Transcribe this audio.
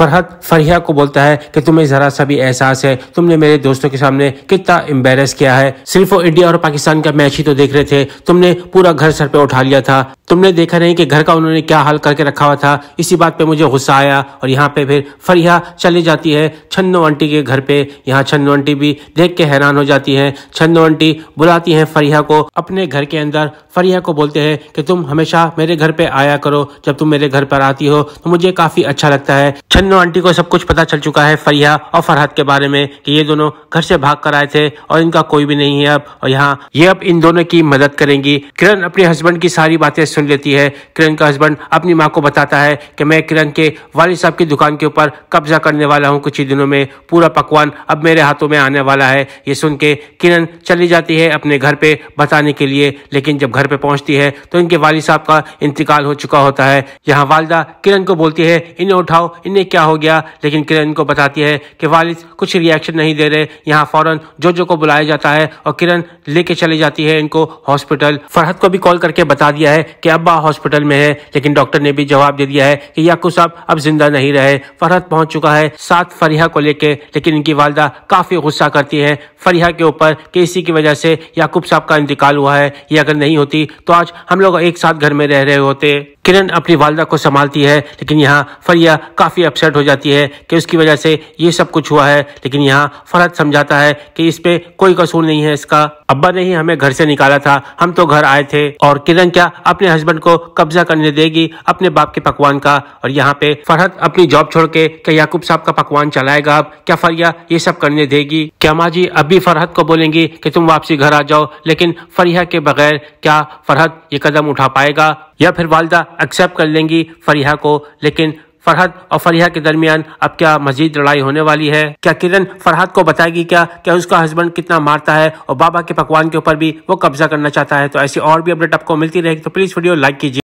फरहत फरिया को बोलता है कि तुम्हें जरा सा भी एहसास है तुमने मेरे दोस्तों के सामने कितना एम्बेरस किया है सिर्फ वो इंडिया और पाकिस्तान का मैच ही तो देख रहे थे तुमने पूरा घर सर पे उठा लिया था तुमने देखा नहीं कि घर का उन्होंने क्या हाल करके रखा हुआ था इसी बात पे मुझे गुस्सा आया और यहाँ पे फिर फरिया चली जाती है छन्नो आंटी के घर पे यहाँ छन्नो आंटी भी देख के हैरान हो जाती है छन्नो आंटी बुलाती हैं फरिया को अपने घर के अंदर फरिया को बोलते हैं कि तुम हमेशा मेरे घर पे आया करो जब तुम मेरे घर पर आती हो तो मुझे काफी अच्छा लगता है छन्नो आंटी को सब कुछ पता चल चुका है फरिया और फरहत के बारे में कि ये दोनों घर से भाग कर आए थे और इनका कोई भी नहीं है अब और यहाँ ये अब इन दोनों की मदद करेंगी किरण अपने हस्बैंड की सारी बातें सुन लेती है किरण का हस्बैंड अपनी माँ को बताता है कि मैं किरण के वालिद साहब की दुकान के ऊपर कब्जा करने वाला हूँ कुछ ही दिनों में पूरा पकवान अब मेरे हाथों में आने वाला है ये सुन के किरण चली जाती है अपने घर पर बताने के लिए लेकिन जब घर पर पहुंचती है तो इनके वालि साहब का इंतकाल हो चुका होता है यहाँ वालदा किरण को बोलती है इन्हें उठाओ इन्हें क्या हो गया लेकिन किरण इनको बताती है कि वालिद कुछ रिएक्शन नहीं दे रहे यहाँ फौरन जो जो को बुलाया जाता है और किरण लेके चली जाती है इनको हॉस्पिटल फरहत को भी कॉल करके बता दिया है कि अब्बा हॉस्पिटल में है लेकिन डॉक्टर ने भी जवाब दे दिया है कि याकूब साहब अब जिंदा नहीं रहे फरहत पहुंच चुका है साथ फरिया को लेकर लेकिन इनकी वालदा काफी गुस्सा करती है फरिया के ऊपर के इसी की वजह से याकूब साहब का इंतकाल हुआ है ये अगर नहीं होती तो आज हम लोग एक साथ घर में रह रहे होते किरण अपनी वालदा को संभालती है लेकिन यहाँ फरिया काफ़ी अपसेट हो जाती है कि उसकी वजह से ये सब कुछ हुआ है लेकिन यहाँ फरहत समझाता है कि इस पे कोई कसूर नहीं है इसका अब्बा ने ही हमें घर से निकाला था हम तो घर आए थे और किरण क्या अपने हस्बैंड को कब्जा करने देगी अपने बाप के पकवान का और यहाँ पे फरहत अपनी जॉब छोड़ के क्या याकूब साहब का पकवान चलाएगा अब क्या फरिया ये सब करने देगी क्या माँ जी अब भी फरहत को बोलेंगी कि तुम वापसी घर आ जाओ लेकिन फरिया के बगैर क्या फरहत ये कदम उठा पाएगा या फिर वालदा एक्सेप्ट कर लेंगी फरीहा को लेकिन फरहत और फरिया के दरमियान अब क्या मजीद लड़ाई होने वाली है क्या किरण फरहत को बताएगी क्या क्या उसका हस्बैंड कितना मारता है और बाबा के पकवान के ऊपर भी वो कब्जा करना चाहता है तो ऐसी और भी अपडेट आपको मिलती रहेगी तो प्लीज़ वीडियो लाइक कीजिए